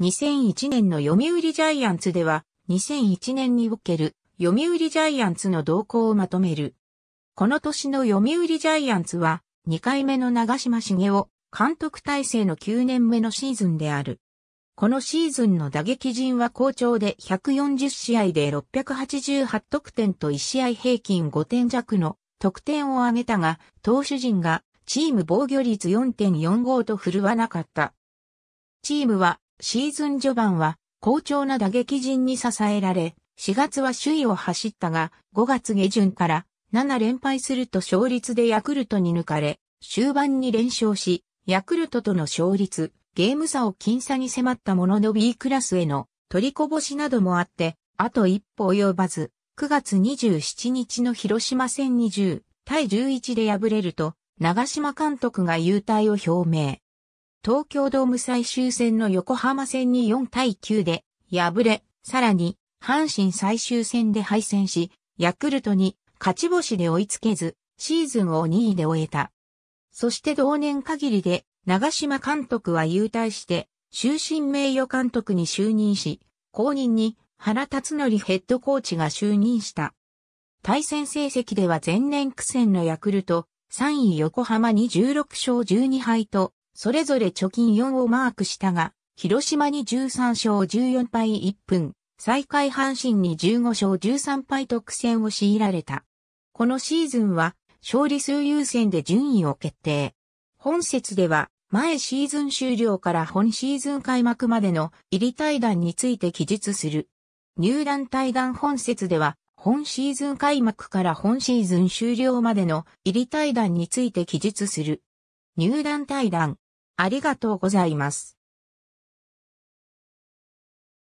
2001年の読売ジャイアンツでは、2001年における読売ジャイアンツの動向をまとめる。この年の読売ジャイアンツは、2回目の長嶋茂雄監督体制の9年目のシーズンである。このシーズンの打撃陣は好調で140試合で688得点と1試合平均5点弱の得点を挙げたが、投手陣がチーム防御率4.45と振るわなかった。チームはシーズン序盤は好調な打撃陣に支えられ、4月は首位を走ったが、5月下旬から7連敗すると勝率でヤクルトに抜かれ、終盤に連勝し、ヤクルトとの勝率、ゲーム差を僅差に迫ったものの B クラスへの取りこぼしなどもあって、あと一歩及ばず、9月27日の広島戦20対11で敗れると、長島監督が優待を表明。東京ドーム最終戦の横浜戦に4対9で敗れ、さらに阪神最終戦で敗戦し、ヤクルトに勝ち星で追いつけず、シーズンを2位で終えた。そして同年限りで長島監督は優退して、終身名誉監督に就任し、後任に原辰則ヘッドコーチが就任した。対戦成績では前年苦戦のヤクルト、3位横浜に16勝12敗と、それぞれ貯金4をマークしたが、広島に13勝14敗1分、最下位阪神に15勝13敗と苦戦を強いられた。このシーズンは、勝利数優先で順位を決定。本節では、前シーズン終了から本シーズン開幕までの入り対談について記述する。入団対談本節では、本シーズン開幕から本シーズン終了までの入り対談について記述する。入団対談、ありがとうございます。